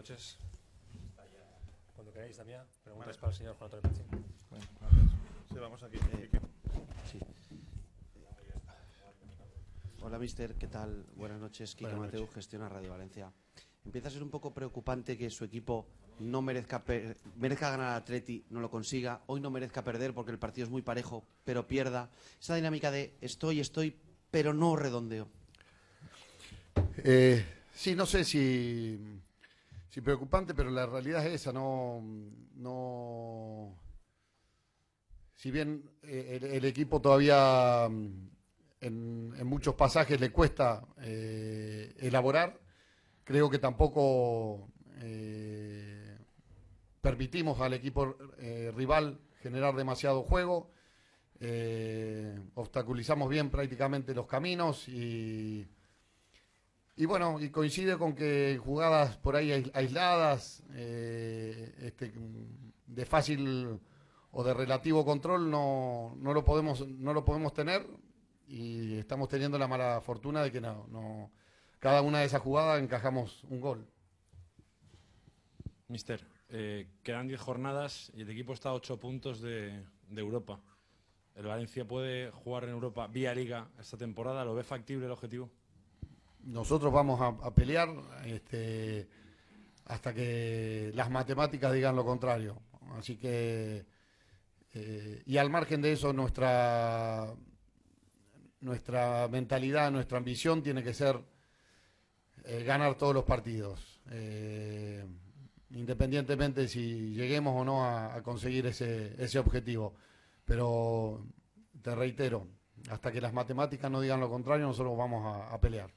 noches. Cuando queráis, Damián, preguntas para el señor Juan Pachín. sí, vamos aquí. Eh, Hola, mister. ¿Qué tal? Buenas noches. Kike Mateu, gestiona Radio Valencia. Empieza a ser un poco preocupante que su equipo no merezca, merezca ganar a Atleti, no lo consiga. Hoy no merezca perder porque el partido es muy parejo, pero pierda. Esa dinámica de estoy, estoy, pero no redondeo. Eh, sí, no sé si Sí, preocupante, pero la realidad es esa, no, no. Si bien eh, el, equipo todavía mm, en, muchos pasajes le cuesta eh, elaborar, creo que tampoco eh, permitimos al equipo rival generar demasiado juego, obstaculizamos bien prácticamente los caminos y y bueno, y coincide con que jugadas por ahí aisladas, eh, este, mm, de fácil o de relativo control, no, lo podemos, no lo podemos tener y estamos teniendo la mala fortuna de que no, cada una de esas jugadas encajamos un gol. Mister, eh, quedan 10 jornadas y el equipo está a 8 puntos de Europa. ¿El Valencia puede jugar en Europa vía liga esta temporada? ¿Lo ve factible el objetivo? nosotros vamos a, pelear este, hasta que las matemáticas digan lo contrario. Así que, eh, y al margen de eso, nuestra, nuestra mentalidad, nuestra ambición tiene que ser eh, ganar todos los partidos, eh, independientemente si lleguemos o no a, conseguir ese, objetivo. Pero te reitero, hasta que las matemáticas no digan lo contrario, nosotros vamos a pelear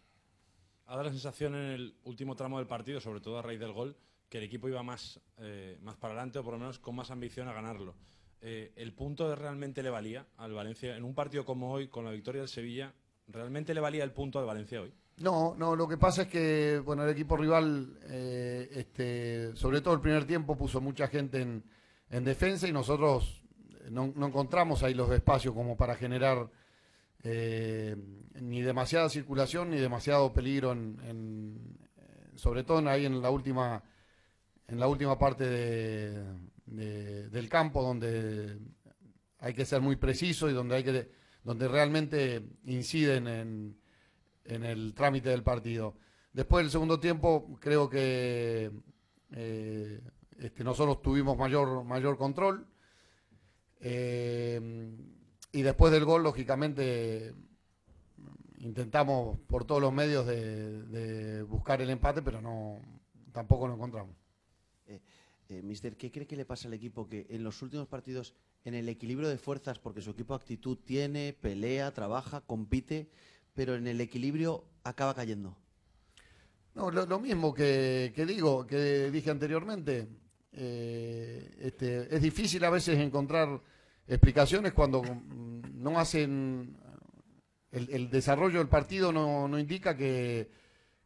ha dado la sensación en el último tramo del partido, sobre todo a raíz del gol, que el equipo iba más, eh, más para adelante o por lo menos con más ambición a ganarlo. Eh, ¿El punto realmente le valía al Valencia? En un partido como hoy, con la victoria del Sevilla, ¿realmente le valía el punto al Valencia hoy? No, no, lo que pasa es que bueno, el equipo rival, eh, este, sobre todo el primer tiempo, puso mucha gente en, en defensa y nosotros no, no encontramos ahí los espacios como para generar eh, ni demasiada circulación ni demasiado peligro en, eh, sobre todo ahí en la última en la última parte del campo donde hay que ser muy preciso y donde hay que donde realmente inciden en, el trámite del partido después del segundo tiempo creo que eh, este, nosotros tuvimos mayor mayor control eh, y después del gol, lógicamente, intentamos por todos los medios de, buscar el empate, pero no tampoco lo encontramos. Eh, eh, mister, ¿qué cree que le pasa al equipo que en los últimos partidos, en el equilibrio de fuerzas, porque su equipo actitud tiene, pelea, trabaja, compite, pero en el equilibrio acaba cayendo? No, lo, mismo que, digo, que dije anteriormente. Eh, este, es difícil a veces encontrar explicaciones cuando mm, no hacen el, desarrollo del partido no, no indica que,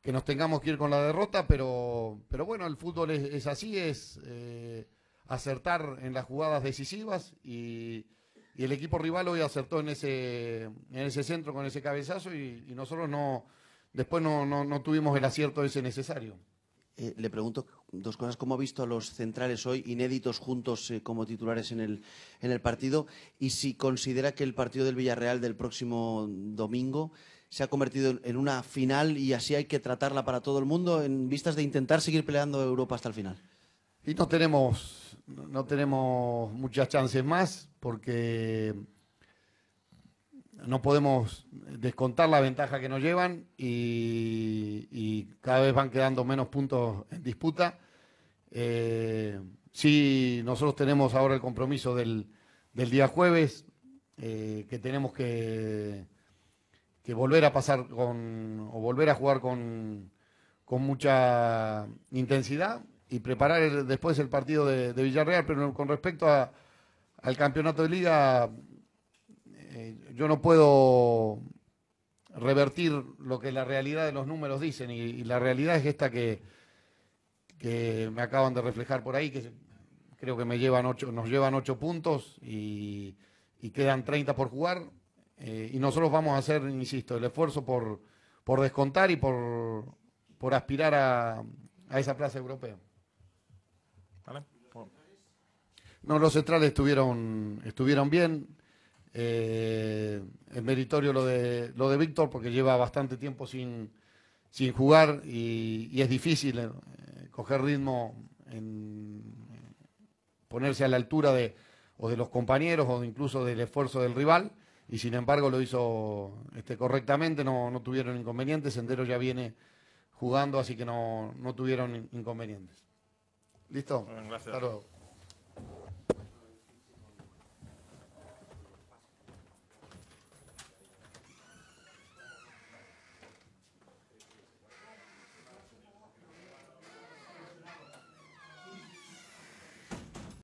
nos tengamos que ir con la derrota, pero, pero bueno, el fútbol es, así, es eh, acertar en las jugadas decisivas y, el equipo rival hoy acertó en ese, en ese centro con ese cabezazo y, y nosotros no después no, no, no tuvimos el acierto ese necesario. Eh, le pregunto dos cosas. ¿Cómo ha visto a los centrales hoy, inéditos juntos eh, como titulares en el, en el partido? Y si considera que el partido del Villarreal del próximo domingo se ha convertido en una final y así hay que tratarla para todo el mundo en vistas de intentar seguir peleando Europa hasta el final. Y no tenemos, no tenemos muchas chances más porque no podemos descontar la ventaja que nos llevan y, cada vez van quedando menos puntos en disputa. Eh, sí, nosotros tenemos ahora el compromiso del, del día jueves, eh, que tenemos que, que, volver a pasar con, o volver a jugar con, con mucha intensidad y preparar después el partido de, de Villarreal, pero con respecto a, al campeonato de liga eh, yo no puedo revertir lo que la realidad de los números dicen y, la realidad es esta que, me acaban de reflejar por ahí, que creo que me llevan ocho, nos llevan ocho puntos y, quedan 30 por jugar eh, y nosotros vamos a hacer, insisto, el esfuerzo por, descontar y por, aspirar a, esa plaza europea. No, los centrales estuvieron, estuvieron bien. Eh, es meritorio lo de, lo de Víctor porque lleva bastante tiempo sin, sin jugar y, es difícil eh, coger ritmo, en, ponerse a la altura de, o de los compañeros o incluso del esfuerzo del rival. Y sin embargo lo hizo este, correctamente, no, no tuvieron inconvenientes. Sendero ya viene jugando, así que no, no tuvieron inconvenientes. ¿Listo?